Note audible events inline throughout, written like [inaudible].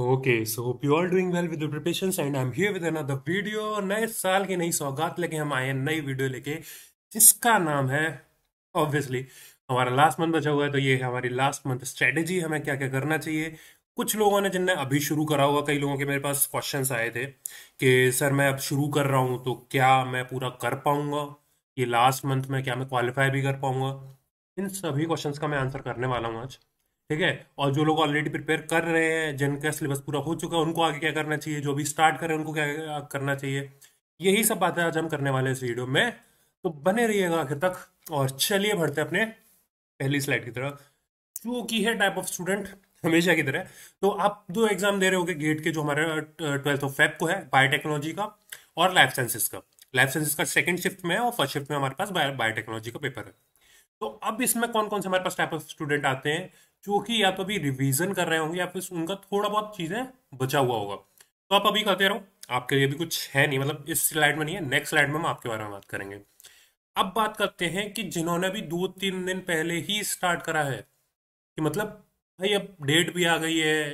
okay so hope you all doing well with preparations and I am here with another video नए साल की नई सौगात लेके हम आए हैं नई वीडियो लेके जिसका नाम है ऑब्वियसली हमारा लास्ट मंथ बचा हुआ है तो ये है हमारी लास्ट मंथ स्ट्रेटेजी हमें क्या क्या करना चाहिए कुछ लोगों ने जिनने अभी शुरू करा हुआ कई लोगों के मेरे पास क्वेश्चन आए थे कि सर मैं अब शुरू कर रहा हूँ तो क्या मैं पूरा कर पाऊंगा ये लास्ट मंथ में क्या मैं क्वालिफाई भी कर पाऊंगा इन सभी क्वेश्चन का मैं आंसर करने वाला हूँ आज ठीक है और जो लोग ऑलरेडी प्रिपेयर कर रहे हैं जिनका सिलेबस पूरा हो चुका है उनको आगे क्या करना चाहिए जो भी स्टार्ट करें उनको क्या करना चाहिए यही सब बातें आज हम करने वाले इस वीडियो में तो बने रहिएगा आखिर तक और चलिए बढ़ते अपने पहली स्लाइड की तरह जो की है टाइप ऑफ स्टूडेंट हमेशा की तरह तो आप दो एग्जाम दे रहे हो गेट के जो हमारे ट्वेल्थ ऑफ फेब को है बायोटेक्नोलॉजी का और लाइफ साइंसिस का लाइफ साइंसिस का सेकंड शिफ्ट में है और फर्स्ट शिफ्ट में हमारे पास बायोटेक्नोलॉजी का पेपर है तो अब इसमें कौन कौन से हमारे पास टाइप ऑफ स्टूडेंट आते हैं जो या आप अभी रिवीजन कर रहे होंगे या फिर उनका थोड़ा बहुत चीज़ें बचा हुआ होगा तो आप अभी कहते रहो आपके लिए अभी कुछ है नहीं मतलब इस स्लाइड में नहीं है नेक्स्ट स्लाइड में हम आपके बारे में बात करेंगे अब बात करते हैं कि जिन्होंने अभी दो तीन दिन पहले ही स्टार्ट करा है कि मतलब भाई अब डेट भी आ गई है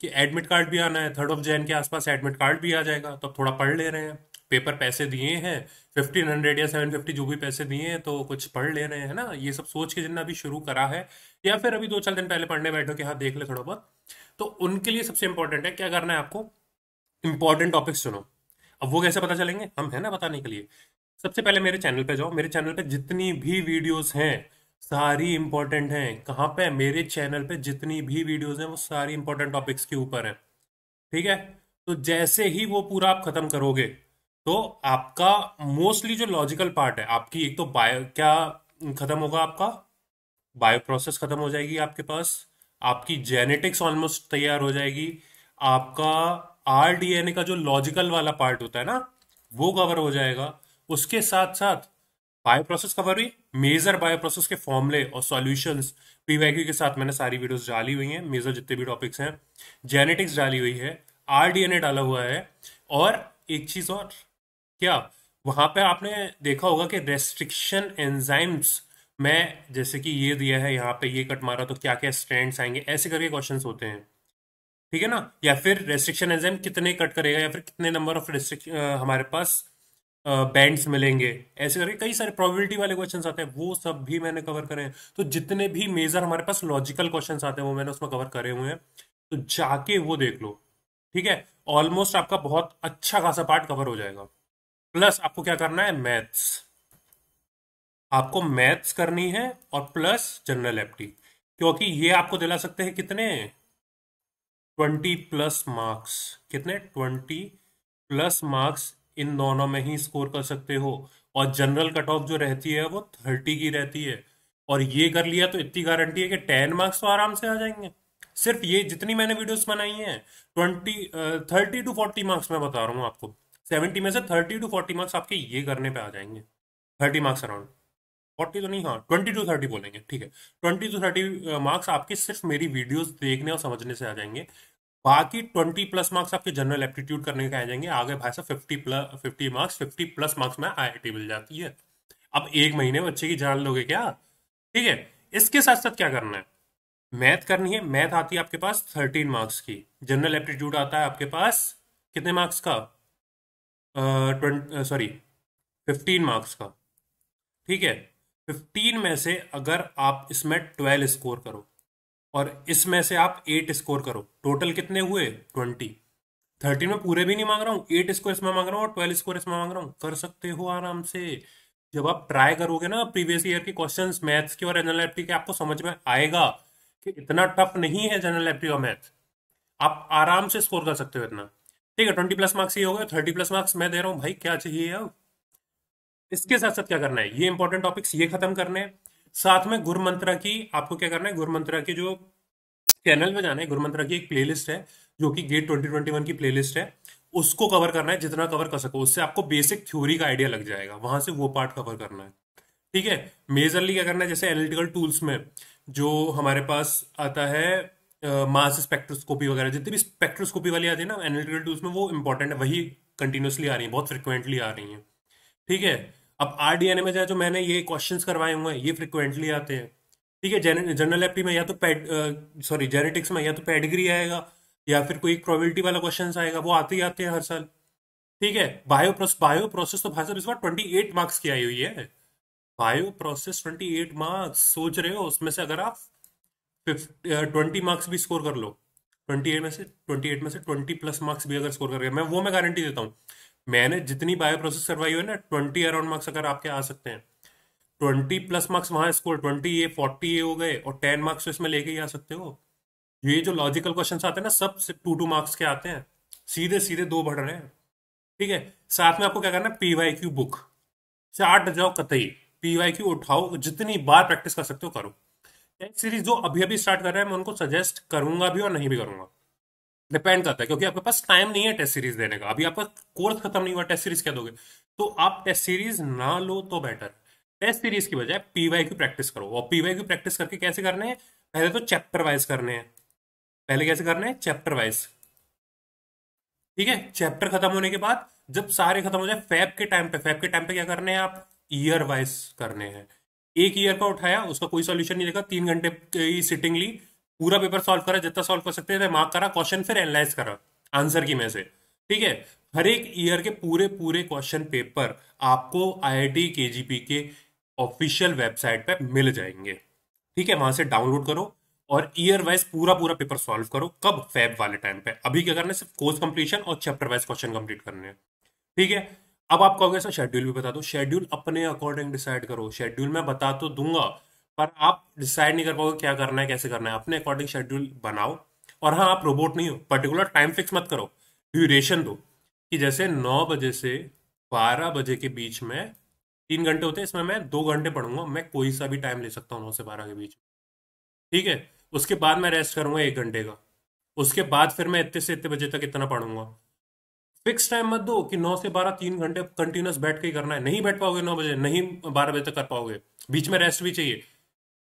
कि एडमिट कार्ड भी आना है थर्ड ऑफ जैन के आसपास एडमिट कार्ड भी आ जाएगा तो अब थोड़ा पढ़ ले रहे हैं पेपर पैसे दिए हैं फिफ्टीन हंड्रेड या सेवन फिफ्टी जो भी पैसे दिए हैं तो कुछ पढ़ ले रहे हैं ना ये सब सोच के जिनने अभी शुरू करा है या फिर अभी दो चार दिन पहले पढ़ने बैठो कि हाँ देख ले थोड़ा बहुत तो उनके लिए सबसे इंपॉर्टेंट है क्या करना है आपको इंपॉर्टेंट टॉपिक्स चुनो अब वो कैसे पता चलेंगे हम है ना बताने के लिए सबसे पहले मेरे चैनल पे जाओ मेरे चैनल पे जितनी भी वीडियोस हैं सारी इंपॉर्टेंट हैं कहाँ पे मेरे चैनल पे जितनी भी वीडियोस हैं वो सारी इंपॉर्टेंट टॉपिक्स के ऊपर हैं ठीक है तो जैसे ही वो पूरा आप खत्म करोगे तो आपका मोस्टली जो लॉजिकल पार्ट है आपकी एक तो बायो क्या खत्म होगा आपका बायो प्रोसेस खत्म हो जाएगी आपके पास आपकी जेनेटिक्स ऑलमोस्ट तैयार हो जाएगी आपका आरडीएनए का जो लॉजिकल वाला पार्ट होता है ना वो कवर हो जाएगा उसके साथ साथ बायो प्रोसेस कवर हुई मेजर बायो प्रोसेस के फॉर्मले और सॉल्यूशंस पीवैक्यू के साथ मैंने सारी वीडियोस डाली हुई हैं मेजर जितने भी टॉपिक्स हैं जेनेटिक्स डाली हुई है ए डाला हुआ है और एक चीज और क्या वहां पे आपने देखा होगा कि रेस्ट्रिक्शन एंजाइम्स में जैसे कि ये दिया है यहाँ पे ये कट मारा तो क्या क्या स्ट्रैंड्स आएंगे ऐसे करके क्वेश्चंस होते हैं ठीक है ना या फिर रेस्ट्रिक्शन एंजाइम कितने कट करेगा या फिर कितने नंबर ऑफ रेस्ट्रिक्शन हमारे पास बैंड्स मिलेंगे ऐसे करके कई सारे प्रोबेबिलिटी वाले क्वेश्चन आते हैं वो सब भी मैंने कवर करे हैं तो जितने भी मेजर हमारे पास लॉजिकल क्वेश्चन आते हैं वो मैंने उसमें कवर करे हुए हैं तो जाके वो देख लो ठीक है ऑलमोस्ट आपका बहुत अच्छा खासा पार्ट कवर हो जाएगा प्लस आपको क्या करना है मैथ्स आपको मैथ्स करनी है और प्लस जनरल एप्टी क्योंकि ये आपको दिला सकते हैं कितने ट्वेंटी प्लस मार्क्स कितने ट्वेंटी प्लस मार्क्स इन दोनों में ही स्कोर कर सकते हो और जनरल कट ऑफ जो रहती है वो थर्टी की रहती है और ये कर लिया तो इतनी गारंटी है कि टेन मार्क्स तो आराम से आ जाएंगे सिर्फ ये जितनी मैंने वीडियोस बनाई हैं twenty thirty to forty marks मैं बता रहा हूँ आपको सेवेंटी में से थर्टी टू फोर्टी मार्क्स आपके ये करने पे आ जाएंगे थर्टी मार्क्स अराउंड फोर्टी तो नहीं हाँ ट्वेंटी टू थर्टी बोलेंगे ठीक है ट्वेंटी टू थर्टी मार्क्स आपके सिर्फ मेरी वीडियोस देखने और समझने से आ जाएंगे बाकी ट्वेंटी प्लस मार्क्स आपके जनरल एप्टीट्यूड करने के आ जाएंगे आगे भाई साहब fifty plus fifty marks fifty plus marks में आई मिल जाती है अब एक महीने में बच्चे की जान लोगे क्या ठीक है इसके साथ साथ क्या करना है मैथ करनी है मैथ आती है आपके पास थर्टीन मार्क्स की जनरल एप्टीट्यूड आता है आपके पास कितने मार्क्स का सॉरी फिफ्टीन मार्क्स का ठीक है फिफ्टीन में से अगर आप इसमें ट्वेल्व स्कोर करो और इसमें से आप एट स्कोर करो टोटल कितने हुए ट्वेंटी थर्टीन में पूरे भी नहीं मांग रहा हूँ एट स्कोर इसमें मांग रहा हूँ और ट्वेल्व स्कोर इसमें मांग रहा हूँ कर सकते हो आराम से जब आप ट्राई करोगे ना प्रीवियस ईयर के क्वेश्चन मैथ्स के और जनरल एप्टी के आपको समझ में आएगा कि इतना टफ नहीं है जनरल एप्टी का मैथ आप आराम से स्कोर कर सकते हो इतना ठीक है ट्वेंटी प्लस मार्क्स ये हो गए थर्टी प्लस मार्क्स मैं दे रहा हूँ भाई क्या चाहिए अब इसके साथ साथ क्या करना है ये इंपॉर्टेंट टॉपिक्स ये खत्म करने हैं साथ में गुरु मंत्रा की आपको क्या करना है गुरु मंत्रा की जो चैनल में जाना है गुरु मंत्रा की एक प्लेलिस्ट है जो कि गेट 2021 की प्लेलिस्ट है उसको कवर करना है जितना कवर कर सको उससे आपको बेसिक थ्योरी का आइडिया लग जाएगा वहां से वो पार्ट कवर करना है ठीक है मेजरली क्या करना है जैसे एनालिटिकल टूल्स में जो हमारे पास आता है मास स्पेक्ट्रोस्कोपी वगैरह जितनी भी स्पेक्ट्रोस्कोपी वाली आती है ना एनालिटिकल टूल्स में वो इंपॉर्टेंट है वही कंटिन्यूसली आ रही है बहुत फ्रिक्वेंटली आ रही है ठीक है अब आर डी एन ए में जो तो मैंने ये क्वेश्चन करवाए हुए हैं ये फ्रिक्वेंटली आते हैं ठीक है जनरल एपी में या तो पेड सॉरी जेनेटिक्स में या तो पेडग्री आएगा या फिर कोई प्रोबेबिलिटी वाला क्वेश्चन आएगा वो आते ही आते हैं हर साल ठीक है बायो प्रोसेस बायो प्रोसेस तो भाई साहब इस बार ट्वेंटी एट मार्क्स की आई हुई है bio process twenty eight marks सोच रहे हो उसमें से अगर आप ट्वेंटी मार्क्स भी स्कोर कर लो ट्वेंटी एट में से ट्वेंटी एट में से ट्वेंटी प्लस मार्क्स भी अगर स्कोर कर गया मैं वो मैं गारंटी देता हूँ मैंने जितनी बायो प्रोसेस करवाई हुई है ना ट्वेंटी अराउंड मार्क्स अगर आपके आ सकते हैं ट्वेंटी प्लस मार्क्स वहां स्कोर ट्वेंटी ए फोर्टी ए हो गए और टेन मार्क्स तो इसमें लेके ही आ सकते हो ये जो लॉजिकल क्वेश्चन आते हैं ना सब टू टू मार्क्स के आते हैं सीधे सीधे दो बढ़ रहे हैं ठीक है साथ में आपको क्या करना है पीवाई क्यू बुक चार्ट जाओ कतई पीवाई क्यू उठाओ जितनी बार प्रैक्टिस कर सकते हो करो टेस्ट सीरीज जो अभी अभी स्टार्ट कर रहे हैं मैं उनको सजेस्ट करूंगा भी और नहीं भी करूंगा डिपेंड करता है क्योंकि आपके पास टाइम नहीं है टेस्ट सीरीज देने का अभी आपका कोर्स खत्म नहीं हुआ टेस्ट सीरीज क्या दोगे तो आप टेस्ट सीरीज ना लो तो बेटर टेस्ट सीरीज की बजाय पीवाई की प्रैक्टिस करो और पीवाई की प्रैक्टिस करके कैसे करने हैं पहले तो चैप्टर वाइज करने हैं पहले कैसे करने हैं चैप्टर वाइज ठीक है चैप्टर खत्म होने के बाद जब सारे खत्म हो जाए फैब के टाइम पे फैब के टाइम पे क्या करने हैं आप ईयर वाइज करने हैं एक ईयर का उठाया उसका कोई सोल्यूशन नहीं देखा तीन घंटे की सिटिंग ली पूरा पेपर सॉल्व करा जितना सॉल्व कर सकते थे मार्क करा क्वेश्चन फिर एनालाइज करा आंसर की में से ठीक है हर एक ईयर के पूरे पूरे क्वेश्चन पेपर आपको आईआईटी केजीपी के ऑफिशियल वेबसाइट पर मिल जाएंगे ठीक है वहां से डाउनलोड करो और ईयर वाइज पूरा पूरा पेपर सॉल्व करो कब फेब वाले टाइम पे अभी क्या करना है सिर्फ कोर्स कंप्लीशन और चैप्टर वाइज क्वेश्चन कंप्लीट करने हैं ठीक है अब आप कहोगे सर शेड्यूल भी बता दो शेड्यूल अपने अकॉर्डिंग डिसाइड करो शेड्यूल मैं बता तो दूंगा पर आप डिसाइड नहीं कर पाओगे क्या करना है कैसे करना है अपने अकॉर्डिंग शेड्यूल बनाओ और हाँ आप रोबोट नहीं हो पर्टिकुलर टाइम फिक्स मत करो ड्यूरेशन दो कि जैसे नौ बजे से बारह बजे के बीच में तीन घंटे होते हैं इसमें मैं दो घंटे पढ़ूंगा मैं कोई सा भी टाइम ले सकता हूँ नौ से बारह के बीच ठीक है उसके बाद मैं रेस्ट करूंगा एक घंटे का उसके बाद फिर मैं इतने से इतने बजे तक इतना पढ़ूंगा फिक्स टाइम मत दो कि नौ से बारह तीन घंटे कंटिन्यूस बैठ के करना है नहीं बैठ पाओगे नौ बजे नहीं बारह बजे तक कर पाओगे बीच में रेस्ट भी चाहिए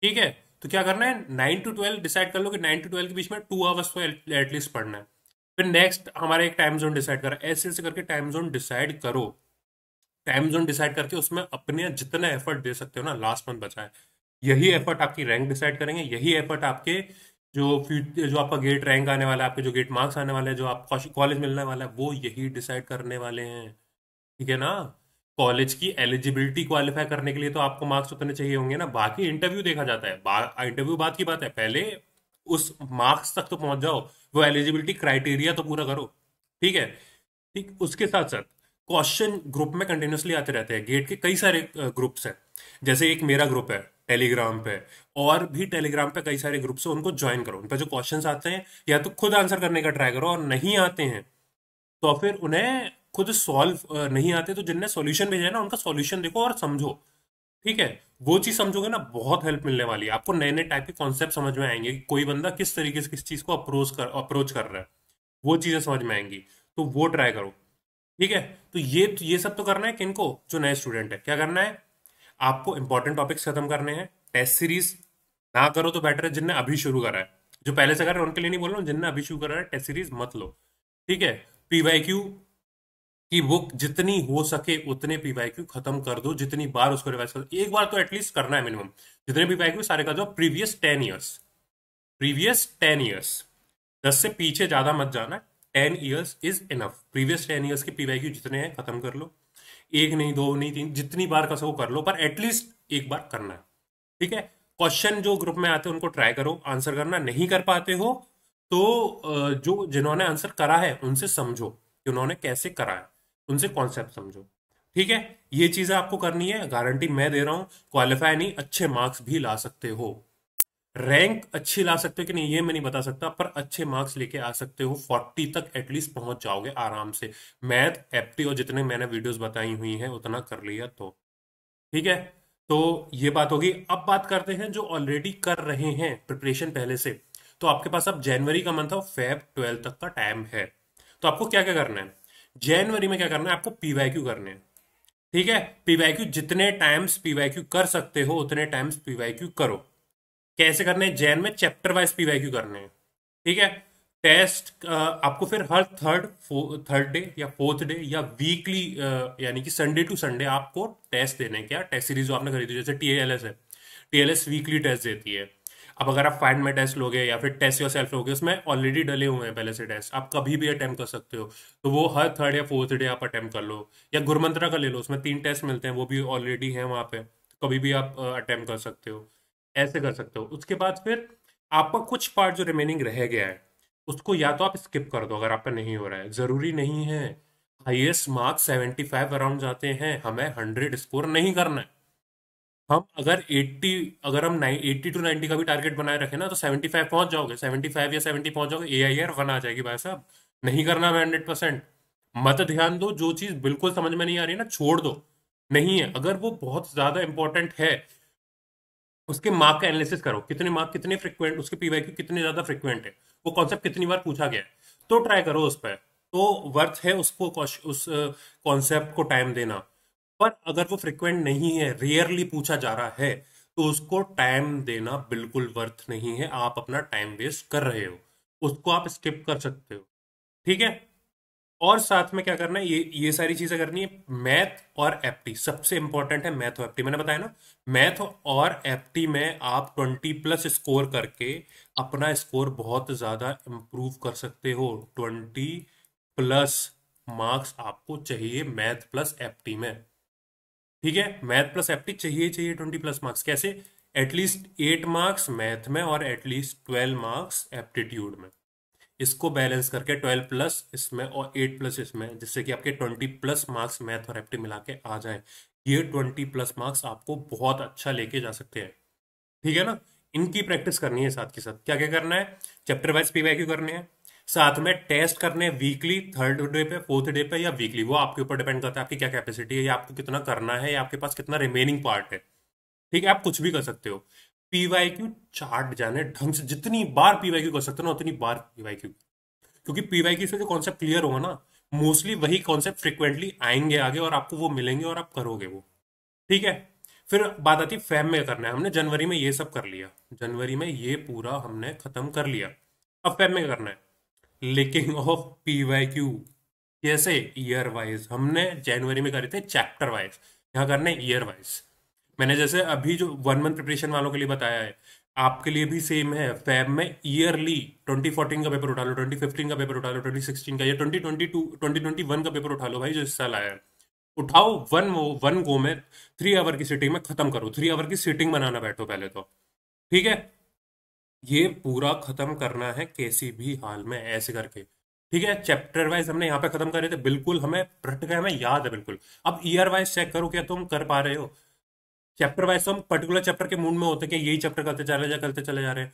ठीक है तो क्या करना है नाइन टू ट्वेल्व डिसाइड कर लो कि नाइन टू ट्वेल्व के बीच में टू आवर्स तो एटलीस्ट पढ़ना है फिर नेक्स्ट हमारा एक टाइम जोन डिसाइड करा ऐसे ऐसे करके टाइम जोन डिसाइड करो टाइम जोन डिसाइड करके उसमें अपने जितना एफर्ट दे सकते हो ना लास्ट मंथ बचा है यही एफर्ट आपकी रैंक डिसाइड करेंगे यही एफर्ट आपके जो फ्यूचर जो आपका गेट रैंक आने वाला है आपके जो गेट मार्क्स आने वाले हैं जो आपको कॉलेज मिलने वाला है वो यही डिसाइड करने वाले हैं ठीक है ना कॉलेज की एलिजिबिलिटी क्वालिफाई करने के लिए तो आपको मार्क्स उतने चाहिए होंगे ना बाकी इंटरव्यू देखा जाता है इंटरव्यू बाद की बात है पहले उस मार्क्स तक तो पहुंच जाओ वो एलिजिबिलिटी क्राइटेरिया तो पूरा करो ठीक है ठीक उसके साथ साथ क्वेश्चन ग्रुप में कंटिन्यूसली आते रहते हैं गेट के कई सारे ग्रुप्स हैं जैसे एक मेरा ग्रुप है टेलीग्राम पे और भी टेलीग्राम पे कई सारे ग्रुप्स हैं उनको ज्वाइन करो उन पर जो क्वेश्चन आते हैं या तो खुद आंसर करने का ट्राई करो और नहीं आते हैं तो फिर उन्हें खुद सॉल्व नहीं आते तो जिनने सॉल्यूशन भेजा है ना उनका सॉल्यूशन देखो और समझो ठीक है वो चीज समझोगे ना बहुत हेल्प मिलने वाली है आपको नए नए टाइप के कॉन्सेप्ट समझ में आएंगे कि कोई बंदा किस तरीके से किस चीज को अप्रोच कर अप्रोच कर रहा है वो चीजें समझ में आएंगी तो वो ट्राई करो ठीक है तो ये ये सब तो करना है किनको जो नए स्टूडेंट है क्या करना है आपको इंपॉर्टेंट टॉपिक्स खत्म करने हैं टेस्ट सीरीज ना करो तो बेटर है जिनने अभी शुरू करा है जो पहले से कर रहे हैं उनके लिए नहीं बोल रहा हूँ जिनने अभी शुरू करा है टेस्ट सीरीज मत लो ठीक है पी वाई क्यू की बुक जितनी हो सके उतने पी वाई क्यू खत्म कर दो जितनी बार उसको रिवाइज कर दो एक बार तो एटलीस्ट करना है मिनिमम जितने पी वाई क्यू सारे कर दो previous ten years previous ten years दस से पीछे ज्यादा मत जाना ten years is enough previous ten years के पी वाई क्यू जितने हैं खत्म कर लो एक नहीं दो नहीं तीन जितनी बार का सो कर लो पर एटलीस्ट एक बार करना है ठीक है क्वेश्चन जो ग्रुप में आते हैं उनको ट्राई करो आंसर करना नहीं कर पाते हो तो जो जिन्होंने आंसर करा है उनसे समझो कि उन्होंने कैसे करा है उनसे कॉन्सेप्ट समझो ठीक है ये चीजें आपको करनी है गारंटी मैं दे रहा हूं क्वालिफाई नहीं अच्छे मार्क्स भी ला सकते हो रैंक अच्छी ला सकते हो कि नहीं ये मैं नहीं बता सकता पर अच्छे मार्क्स लेके आ सकते हो फोर्टी तक एटलीस्ट पहुंच जाओगे आराम से मैथ एप्टी और जितने मैंने वीडियोस बताई हुई हैं उतना कर लिया तो ठीक है तो ये बात होगी अब बात करते हैं जो ऑलरेडी कर रहे हैं प्रिपरेशन पहले से तो आपके पास अब जनवरी का मंथ और फेब ट्वेल्व तक का टाइम है तो आपको क्या क्या करना है जनवरी में क्या करना है आपको पीवाईक्यू करने हैं ठीक है पीवाईक्यू जितने टाइम्स पीवाईक्यू कर सकते हो उतने टाइम्स पीवाईक्यू करो कैसे करने हैं जैन में चैप्टर वाइज पी वाई करने हैं ठीक है टेस्ट आपको फिर हर थर्ड थर्ड डे या फोर्थ डे या वीकली यानी कि संडे टू संडे आपको टेस्ट देने क्या टेस्ट सीरीज जो आपने खरीदी जैसे टीएलएस है टीएलएस वीकली टेस्ट देती है अब अगर आप फाइंड में टेस्ट लोगे या फिर टेस्ट योर सेल्फ लोगे उसमें ऑलरेडी डले हुए हैं पहले से टेस्ट आप कभी भी अटैम्प कर सकते हो तो वो हर थर्ड या फोर्थ डे आप अटैम्प्ट कर लो या गुरमंत्रा का ले लो उसमें तीन टेस्ट मिलते हैं वो भी ऑलरेडी है वहाँ पे कभी भी आप अटैम्प्ट कर सकते हो ऐसे कर सकते हो उसके बाद फिर आपका कुछ पार्ट जो रिमेनिंग रह गया है उसको या तो आप स्किप कर दो अगर आपका नहीं हो रहा है ज़रूरी नहीं है हाईएस्ट सेवेंटी फाइव अराउंड जाते हैं हमें हंड्रेड स्कोर नहीं करना है हम अगर एट्टी अगर हम नाइन एट्टी टू नाइन्टी का भी टारगेट बनाए रखें ना तो सेवेंटी फाइव पहुंच जाओगे सेवेंटी फाइव या सेवेंटी पहुंच जाओगे ए आई आर वन आ जाएगी भाई साहब नहीं करना हमें हंड्रेड परसेंट मत ध्यान दो जो चीज़ बिल्कुल समझ में नहीं आ रही ना छोड़ दो नहीं है अगर वो बहुत ज़्यादा इंपॉर्टेंट है उसके मार्क का एनालिसिस करो कितने मार्क कितने फ्रिक्वेंट उसके क्यू कितने ज्यादा फ्रिक्वेंट है वो कॉन्सेप्ट कितनी बार पूछा गया तो ट्राई करो उस पर तो वर्थ है उसको उस कॉन्सेप्ट को टाइम देना पर अगर वो फ्रिक्वेंट नहीं है रेयरली पूछा जा रहा है तो उसको टाइम देना बिल्कुल वर्थ नहीं है आप अपना टाइम वेस्ट कर रहे हो उसको आप स्किप कर सकते हो ठीक है और साथ में क्या करना है ये ये सारी चीजें करनी है मैथ और एप्टी सबसे इंपॉर्टेंट है मैथ और एप्टी मैंने बताया ना मैथ और एप्टी में आप 20 प्लस स्कोर करके अपना स्कोर बहुत ज्यादा इम्प्रूव कर सकते हो 20 प्लस मार्क्स आपको चाहिए मैथ प्लस एप्टी में ठीक है मैथ प्लस एप्टी चाहिए चाहिए 20 प्लस मार्क्स कैसे एटलीस्ट एट मार्क्स मैथ में और एटलीस्ट ट्वेल्व मार्क्स एप्टीट्यूड में इसको बैलेंस करके ट्वेल्व प्लस इसमें और एट प्लस इसमें जिससे कि आपके ट्वेंटी प्लस मार्क्स मैथ और एप्टी मिला के आ जाए ये ट्वेंटी प्लस मार्क्स आपको बहुत अच्छा लेके जा सकते हैं ठीक है ना इनकी प्रैक्टिस करनी है साथ के साथ क्या क्या करना है चैप्टर वाइज पी वाई करने हैं साथ में टेस्ट करने हैं वीकली थर्ड डे पे फोर्थ डे पे या वीकली वो आपके ऊपर डिपेंड करता है आपकी क्या कैपेसिटी है या आपको कितना करना है या आपके पास कितना रिमेनिंग पार्ट है ठीक है आप कुछ भी कर सकते हो पीवाई क्यू चार्ट जाने ढंग से जितनी बार पीवाई क्यू कर सकते ना उतनी बार पीवाई क्यू क्योंकि पीवाई क्यू से जो कॉन्सेप्ट क्लियर होगा ना मोस्टली वही कॉन्सेप्ट फ्रिक्वेंटली आएंगे आगे और आपको वो मिलेंगे और आप करोगे वो ठीक है फिर बात आती है फैम में करना है हमने जनवरी में ये सब कर लिया जनवरी में ये पूरा हमने खत्म कर लिया अब फैम में करना है लेकिन ऑफ [laughs] पी वाई क्यू कैसे ईयर वाइज हमने जनवरी में करे थे चैप्टर वाइज यहां करना है ईयर वाइज मैंने जैसे अभी जो वन मंथ प्रिपरेशन वालों के लिए बताया है आपके लिए भी सेम है फैब में ईयरली 2014 का पेपर उठा लो 2015 का पेपर उठा लो 2016 का या 2022 2021 का पेपर उठा लो भाई जो इस साल आया है उठाओ वन वो वन गो में थ्री आवर की सीटिंग में खत्म करो थ्री आवर की सीटिंग बनाना बैठो पहले तो ठीक है ये पूरा खत्म करना है किसी भी हाल में ऐसे करके ठीक है चैप्टर वाइज हमने यहाँ पे खत्म करे थे बिल्कुल हमें रट गए हमें याद है बिल्कुल अब ईयर वाइज चेक करो क्या तुम कर पा रहे हो चैप्टर वाइज हम पर्टिकुलर चैप्टर के मूड में होते कि यही चैप्टर करते चले जा करते चले जा रहे हैं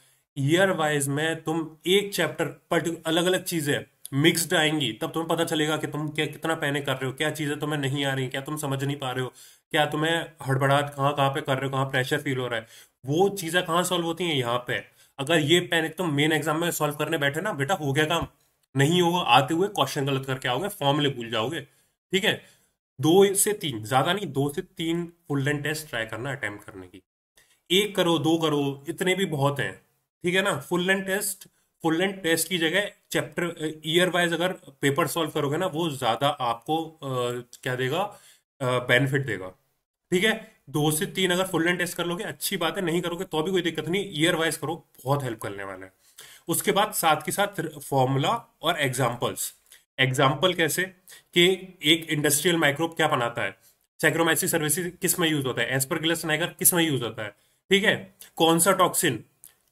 ईयर वाइज में तुम एक चैप्टर अलग अलग चीजें मिक्सड आएंगी तब तुम्हें पता चलेगा कि तुम क्या कितना पहने कर रहे हो क्या चीजें तुम्हें नहीं आ रही क्या तुम समझ नहीं पा रहे हो क्या तुम्हें हड़बड़ाहट कहाँ कहाँ पे कर रहे हो कहाँ प्रेशर फील हो रहा है वो चीजें कहाँ सॉल्व होती हैं यहाँ पे अगर ये पैनिक तुम मेन एग्जाम में सॉल्व करने बैठे ना बेटा हो गया काम नहीं होगा आते हुए क्वेश्चन गलत करके आओगे फॉर्मले भूल जाओगे ठीक है दो से तीन ज्यादा नहीं दो से तीन फुल लेंथ टेस्ट ट्राई करना अटेम्प्ट करने की एक करो दो करो इतने भी बहुत हैं ठीक है ना full length test full length test की जगह चैप्टर ईयर वाइज अगर पेपर सॉल्व करोगे ना वो ज्यादा आपको आ, क्या देगा बेनिफिट देगा ठीक है दो से तीन अगर फुल लेंथ टेस्ट कर लोगे अच्छी बात है नहीं करोगे तो भी कोई दिक्कत नहीं ईयर वाइज करो बहुत हेल्प करने वाला है उसके बाद साथ के साथ फॉर्मूला और एग्जाम्पल्स एग्जाम्पल कैसे कि एक इंडस्ट्रियल माइक्रोब क्या बनाता है सैक्रोमाइसिस सर्विस किस में यूज होता है एस्परगिलस नाइगर किस में यूज होता है ठीक है कौन सा टॉक्सिन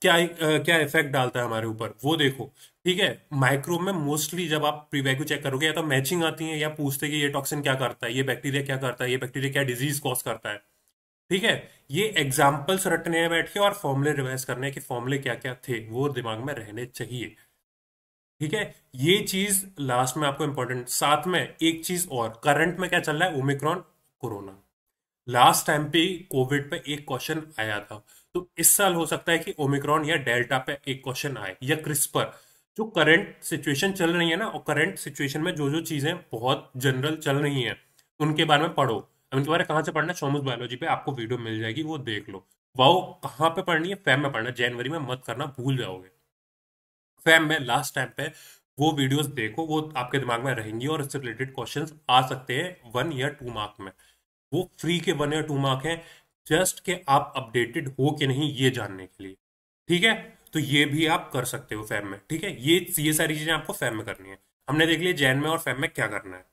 क्या आ, क्या इफेक्ट डालता है हमारे ऊपर वो देखो ठीक है माइक्रोब में मोस्टली जब आप प्रीवैक्यू चेक करोगे या तो मैचिंग आती है या पूछते कि ये टॉक्सिन क्या करता है ये बैक्टीरिया क्या करता है ये बैक्टीरिया क्या डिजीज कॉज करता है ठीक है ये एग्जाम्पल्स रटने बैठ के और फॉर्मुले रिवाइज करने के फॉर्मुले क्या क्या थे वो दिमाग में रहने चाहिए ठीक है ये चीज लास्ट में आपको इंपॉर्टेंट साथ में एक चीज और करंट में क्या चल रहा है ओमिक्रॉन कोरोना लास्ट टाइम पे कोविड पे एक क्वेश्चन आया था तो इस साल हो सकता है कि ओमिक्रॉन या डेल्टा पे एक क्वेश्चन आए या क्रिस्पर जो करंट सिचुएशन चल रही है ना और करंट सिचुएशन में जो जो चीजें बहुत जनरल चल रही है उनके बारे में पढ़ो उनके बारे में कहां से पढ़ना शोमस बायोलॉजी पे आपको वीडियो मिल जाएगी वो देख लो वाओ कहाँ पे पढ़नी है फैम में पढ़ना जनवरी में मत करना भूल जाओगे फैम में लास्ट टाइम पे वो वीडियोस देखो वो आपके दिमाग में रहेंगी और इससे रिलेटेड क्वेश्चंस आ सकते हैं वन या टू मार्क में वो फ्री के वन या टू मार्क हैं जस्ट के आप अपडेटेड हो कि नहीं ये जानने के लिए ठीक है तो ये भी आप कर सकते हो फैम में ठीक है ये ये सारी चीजें आपको फैम में करनी है हमने देख लिया जैन में और फैम में क्या करना है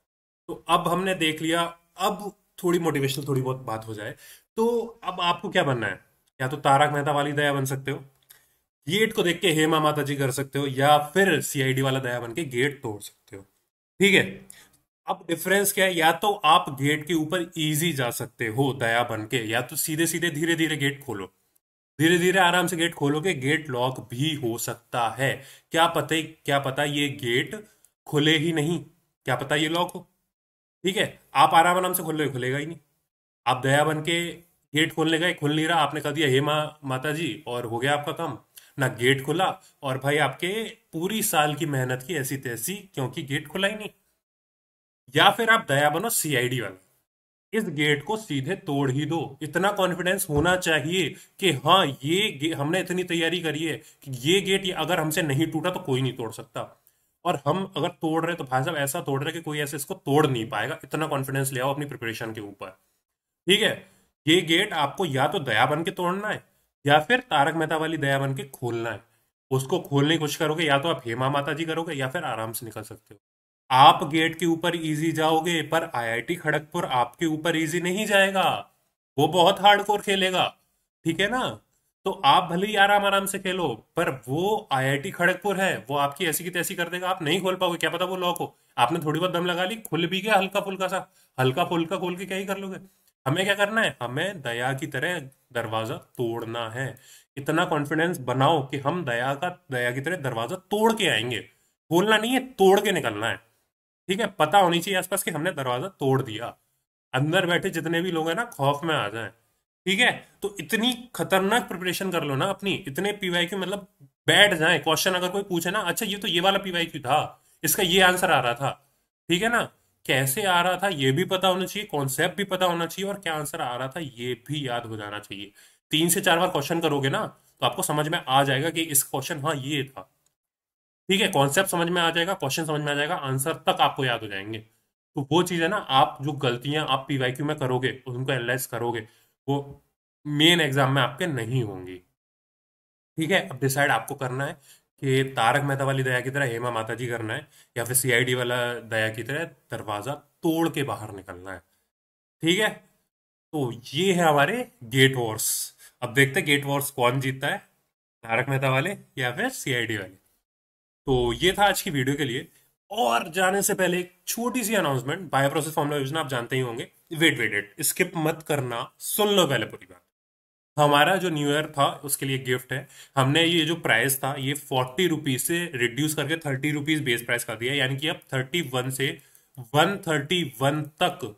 तो अब हमने देख लिया अब थोड़ी मोटिवेशनल थोड़ी बहुत बात हो जाए तो अब आपको क्या बनना है या तो तारक मेहता वाली दया बन सकते हो गेट को देख के हेमा माता जी कर सकते हो या फिर सीआईडी वाला दया बन के गेट तोड़ सकते हो ठीक है अब डिफरेंस क्या है या तो आप गेट के ऊपर इजी जा सकते हो दया बन के या तो सीधे सीधे धीरे धीरे गेट खोलो धीरे धीरे आराम से गेट खोलोगे गेट लॉक भी हो सकता है क्या पता क्या पता ये गेट खुले ही नहीं क्या पता ये लॉक हो ठीक है आप आराम आराम से खोल खुलेगा ही नहीं आप दया बन के गेट खोलने गए खुल नहीं रहा आपने कह दिया हे माँ माता जी और हो गया आपका काम ना गेट खुला और भाई आपके पूरी साल की मेहनत की ऐसी तैसी क्योंकि गेट खुला ही नहीं या फिर आप दया बनो सीआईडी वाला इस गेट को सीधे तोड़ ही दो इतना कॉन्फिडेंस होना चाहिए कि हाँ ये हमने इतनी तैयारी करी है कि ये गेट ये अगर हमसे नहीं टूटा तो कोई नहीं तोड़ सकता और हम अगर तोड़ रहे तो भाई साहब ऐसा तोड़ रहे कि कोई ऐसे इसको तोड़ नहीं पाएगा इतना कॉन्फिडेंस ले आओ अपनी प्रिपरेशन के ऊपर ठीक है ये गेट आपको या तो दया बन के तोड़ना है या फिर तारक मेहता वाली दया बन के खोलना है उसको खोलने की कोशिश करोगे या तो आप हेमा माता जी करोगे या फिर आराम से निकल सकते हो आप गेट के ऊपर इजी जाओगे पर आईआईटी खड़गपुर आपके ऊपर इजी नहीं जाएगा वो बहुत हार्डकोर खेलेगा ठीक है ना तो आप भले ही आराम आराम से खेलो पर वो आईआईटी खड़गपुर है वो आपकी ऐसी की तैसी कर देगा आप नहीं खोल पाओगे क्या पता वो लॉक हो आपने थोड़ी बहुत दम लगा ली खुल भी गया हल्का फुल्का सा हल्का फुल्का खोल के क्या ही कर लोगे हमें क्या करना है हमें दया की तरह दरवाजा तोड़ना है इतना कॉन्फिडेंस बनाओ कि हम दया का दया की तरह दरवाजा तोड़ के आएंगे बोलना नहीं है तोड़ के निकलना है ठीक है पता होनी चाहिए आसपास कि हमने दरवाजा तोड़ दिया अंदर बैठे जितने भी लोग हैं ना खौफ में आ जाए ठीक है तो इतनी खतरनाक प्रिपरेशन कर लो ना अपनी इतने पीवाई क्यू मतलब बैठ जाए क्वेश्चन अगर कोई पूछे ना अच्छा ये तो ये वाला पीवाई क्यू था इसका ये आंसर आ रहा था ठीक है ना कैसे आ रहा था ये भी पता होना चाहिए कॉन्सेप्ट भी पता होना चाहिए और क्या आंसर आ रहा था ये भी याद हो जाना चाहिए तीन से चार बार क्वेश्चन करोगे ना तो आपको समझ में आ जाएगा कि इस क्वेश्चन हाँ ये था ठीक है कॉन्सेप्ट समझ में आ जाएगा क्वेश्चन समझ में आ जाएगा आंसर तक आपको याद हो जाएंगे तो वो चीज़ है ना आप जो गलतियां आप पीवाईक्यू में करोगे उनको एनालाइज करोगे वो मेन एग्जाम में आपके नहीं होंगी ठीक है अब डिसाइड आपको करना है कि तारक मेहता वाली दया की तरह हेमा माता जी करना है या फिर सीआईडी वाला दया की तरह दरवाजा तोड़ के बाहर निकलना है ठीक है तो ये है हमारे गेट वॉर्स अब देखते हैं गेट वॉर्स कौन जीतता है तारक मेहता वाले या फिर सीआईडी वाले तो ये था आज की वीडियो के लिए और जाने से पहले एक छोटी सी अनाउंसमेंट बायोप्रोसेस फॉर्मुला योजना आप जानते ही होंगे वेट वेट वेट स्किप मत करना सुन लो पहले पूरी बात हमारा जो न्यू ईयर था उसके लिए गिफ्ट है हमने ये जो प्राइस था ये फोर्टी रुपीज से रिड्यूस करके थर्टी रुपीज बेस प्राइस कर दिया यानी कि आप थर्टी वन से वन थर्टी वन तक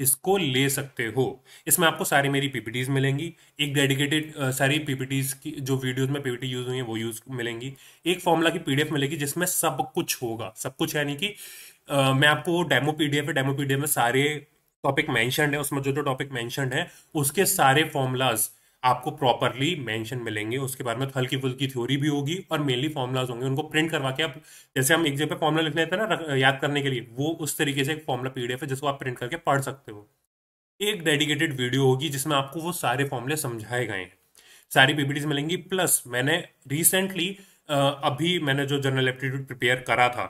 इसको ले सकते हो इसमें आपको सारी मेरी पीपीटीज मिलेंगी एक डेडिकेटेड सारी पीपीटीज की जो वीडियोस में पीपीटी यूज हुई है वो यूज मिलेंगी एक फॉर्मूला की पीडीएफ मिलेगी जिसमें सब कुछ होगा सब कुछ यानी कि मैं आपको डेमो पीडीएफ है डेमो पीडीएफ में सारे टॉपिक मेंशनड है उसमें जो जो टॉपिक मेंशनड है उसके सारे फॉर्मूलाज आपको प्रॉपरली मेंशन मिलेंगे उसके बारे में तो हल्की फुल्की थ्योरी भी होगी और मेनली फॉर्मुलाज होंगे उनको प्रिंट करवा के आप जैसे हम एक जगह पर फॉर्मुला लिख लेते हैं ना याद करने के लिए वो उस तरीके से एक फॉर्मुला पीडीएफ है जिसको आप प्रिंट करके पढ़ सकते हो एक डेडिकेटेड वीडियो होगी जिसमें आपको वो सारे फॉर्मुले समझाए गए हैं सारी पीपीटीज मिलेंगी प्लस मैंने रिसेंटली अभी मैंने जो जनरल एप्टीट्यूड प्रिपेयर करा था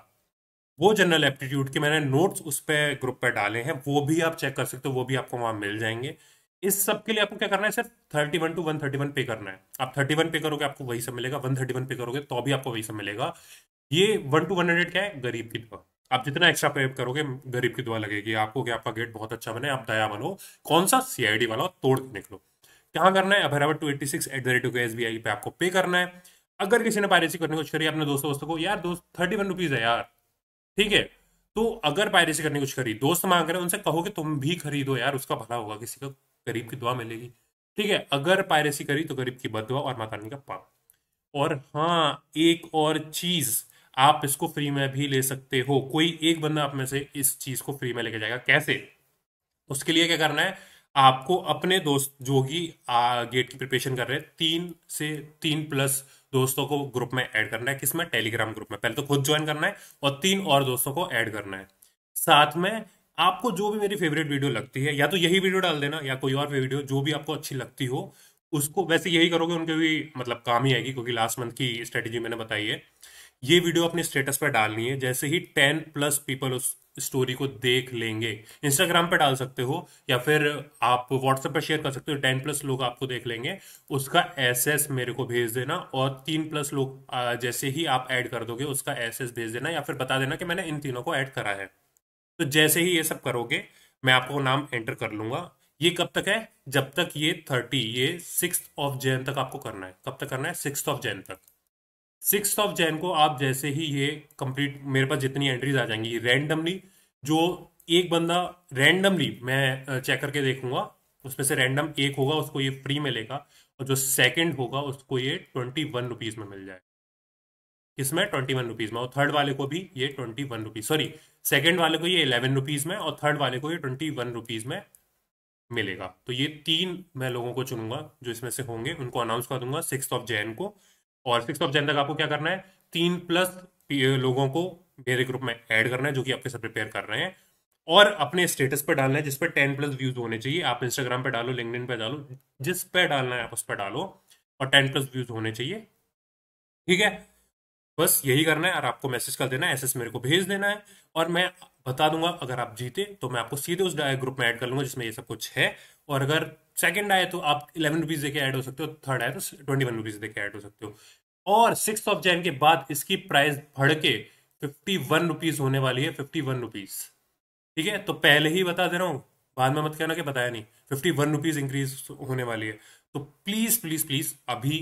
वो जनरल एप्टीट्यूड के मैंने नोट्स उस पर ग्रुप पर डाले हैं वो भी आप चेक कर सकते हो वो भी आपको वहाँ मिल जाएंगे इस सब के लिए आपको क्या करना है सिर्फ thirty one to one thirty one पे करना है आप थर्टी वन पे करोगे आपको वही सब मिलेगा वन थर्टी वन पे करोगे तो भी आपको वही सब मिलेगा ये वन टू वन हंड्रेड क्या है गरीब की दुआ आप जितना एक्स्ट्रा पे करोगे गरीब की दुआ लगेगी आपको कि आपका गेट बहुत अच्छा बने आप दया बनो कौन सा सीआईडी वाला तोड़ निकलो कहाँ करना है अभरावट two eighty six at the rate S B I पे आपको पे करना है अगर किसी ने पायरेसी करने को करी अपने दोस्तों दोस्तों को यार दोस्त थर्टी वन रुपीज है यार ठीक है तो अगर पायरेसी करने कुछ करी दोस्त मांग रहे हैं उनसे कहो कि तुम भी खरीदो यार उसका भला होगा किसी का गरीब की दुआ मिलेगी ठीक है अगर पायरेसी करी तो गरीब की बदवा और माता रानी का पाप और हाँ एक और चीज आप इसको फ्री में भी ले सकते हो कोई एक बंदा आप में से इस चीज को फ्री में लेके जाएगा कैसे उसके लिए क्या करना है आपको अपने दोस्त जो कि गेट की प्रिपरेशन कर रहे हैं तीन से तीन प्लस दोस्तों को ग्रुप में ऐड करना है किसमें टेलीग्राम ग्रुप में पहले तो खुद ज्वाइन करना है और तीन और दोस्तों को ऐड करना है साथ में आपको जो भी मेरी फेवरेट वीडियो लगती है या तो यही वीडियो डाल देना या कोई और वीडियो जो भी आपको अच्छी लगती हो उसको वैसे यही करोगे उनके भी मतलब काम ही आएगी क्योंकि लास्ट मंथ की स्ट्रेटेजी मैंने बताई है ये वीडियो अपने स्टेटस पर डालनी है जैसे ही टेन प्लस पीपल उस स्टोरी को देख लेंगे इंस्टाग्राम पर डाल सकते हो या फिर आप व्हाट्सएप पर शेयर कर सकते हो टेन प्लस लोग आपको देख लेंगे उसका एसएस मेरे को भेज देना और तीन प्लस लोग जैसे ही आप ऐड कर दोगे उसका एसएस भेज देना या फिर बता देना कि मैंने इन तीनों को ऐड करा है तो जैसे ही ये सब करोगे मैं आपको नाम एंटर कर लूंगा ये कब तक है जब तक ये थर्टी ये सिक्स ऑफ जैन तक आपको करना है कब तक करना है सिक्स ऑफ जैन तक सिक्स ऑफ जैन को आप जैसे ही ये कंप्लीट मेरे पास जितनी एंट्रीज आ जाएंगी रैंडमली जो एक बंदा रैंडमली मैं चेक करके देखूंगा उसमें से रैंडम एक होगा उसको ये फ्री मिलेगा और जो सेकंड होगा उसको ये ट्वेंटी वन रुपीज़ में मिल जाएगा किसमें ट्वेंटी वन रुपीज में और थर्ड वाले को भी ये twenty one rupees sorry second वाले को ये इलेवन रुपीज में और थर्ड वाले को ये ट्वेंटी वन रुपीज में मिलेगा तो ये तीन मैं लोगों को चुनूंगा जो इसमें से होंगे उनको अनाउंस कर दूंगा सिक्स ऑफ जैन को और सिक्स ऑफ जैन तक आपको क्या करना है तीन प्लस लोगों को मेरे ग्रुप में एड करना है जो कि आपके साथ प्रिपेयर कर रहे हैं और अपने स्टेटस पर डालना है जिस पर टेन प्लस व्यूज होने चाहिए आप इंस्टाग्राम पे डालो लिंक पे डालो जिस पे डालना है आप उस पर डालो और टेन प्लस व्यूज होने चाहिए ठीक है बस यही करना है और आपको मैसेज कर देना है एसएस मेरे को भेज देना है और मैं बता दूंगा अगर आप जीते तो मैं आपको सीधे उस ग्रुप में ऐड कर लूंगा जिसमें ये सब कुछ है और अगर सेकंड आए तो आप इलेवन रुपीज देकर ऐड हो सकते हो थर्ड आए तो ट्वेंटी वन रुपीज देकर ऐड हो सकते हो और सिक्स ऑफ जैन के बाद इसकी प्राइस बढ़ के फिफ्टी वन रुपीज होने वाली है फिफ्टी वन रुपीज ठीक है तो पहले ही बता दे रहा हूँ बाद में मत कहना कि बताया नहीं फिफ्टी वन रुपीज इंक्रीज होने वाली है तो प्लीज प्लीज प्लीज अभी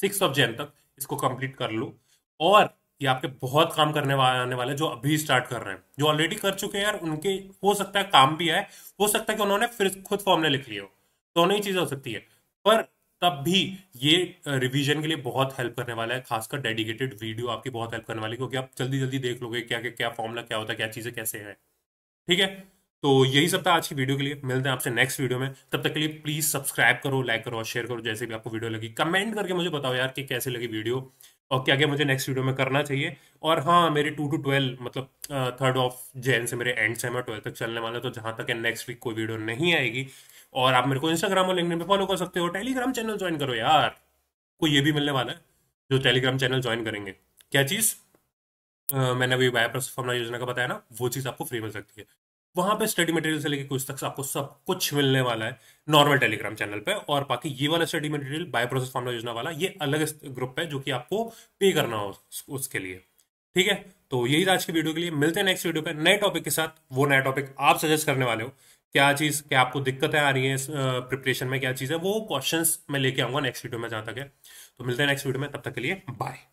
सिक्स ऑफ जैन तक इसको कंप्लीट कर लो और ये आपके बहुत काम करने वाले आने वाले जो अभी स्टार्ट कर रहे हैं जो ऑलरेडी कर चुके हैं यार उनके हो सकता है काम भी आए हो सकता है कि उन्होंने फिर खुद फॉर्मले लिख लिए हो दोनों तो ही चीज़ें हो सकती है पर तब भी ये रिवीजन के लिए बहुत हेल्प करने वाला है खासकर डेडिकेटेड वीडियो आपकी बहुत हेल्प करने वाली क्योंकि आप जल्दी जल्दी देख लोगे क्या क्या क्या फॉर्मला क्या होता है क्या चीज़ें कैसे है ठीक है तो यही सब था आज की वीडियो के लिए मिलते हैं आपसे नेक्स्ट वीडियो में तब तक के लिए प्लीज़ सब्सक्राइब करो लाइक करो और शेयर करो जैसे भी आपको वीडियो लगी कमेंट करके मुझे बताओ यार कि कैसे लगी वीडियो और क्या क्या मुझे नेक्स्ट वीडियो में करना चाहिए और हाँ मेरे टू टू ट्वेल्व मतलब थर्ड ऑफ जैन से मेरे एंड से मैं ट्वेल्थ तक चलने वाला तो जहाँ तक है नेक्स्ट वीक कोई वीडियो नहीं आएगी और आप मेरे को इंस्टाग्राम और लिंकडिन पे फॉलो कर सकते हो टेलीग्राम चैनल ज्वाइन करो यार को ये भी मिलने वाला है जो टेलीग्राम चैनल ज्वाइन करेंगे क्या चीज़ मैंने अभी वाया प्रसफॉर्मना योजना का बताया ना वो चीज़ आपको फ्री मिल सकती है वहां पे स्टडी मटेरियल से लेके कुछ तक आपको सब कुछ मिलने वाला है नॉर्मल टेलीग्राम चैनल पे और बाकी ये वाला study material bio process formula योजना वाला ये अलग ग्रुप है जो कि आपको पे करना हो उसके लिए ठीक है तो यही आज की वीडियो के लिए मिलते हैं नेक्स्ट वीडियो पे नए टॉपिक के साथ वो नया टॉपिक आप सजेस्ट करने वाले हो क्या चीज क्या आपको दिक्कतें आ रही है प्रिपरेशन में क्या चीज है वो क्वेश्चन मैं लेके आऊंगा नेक्स्ट वीडियो में जहां तक है तो मिलते हैं नेक्स्ट वीडियो में तब तक के लिए बाय